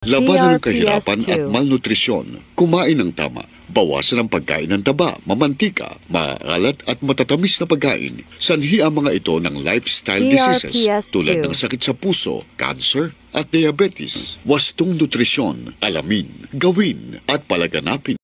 Labanan ng kahirapan at malnutrisyon, kumain ng tama, bawasan ang pagkain ng taba, mamantika, maalat at matatamis na pagkain. Sanhi ang mga ito ng lifestyle diseases tulad ng sakit sa puso, cancer at diabetes. Wastong nutrisyon, alamin, gawin at palaganapin.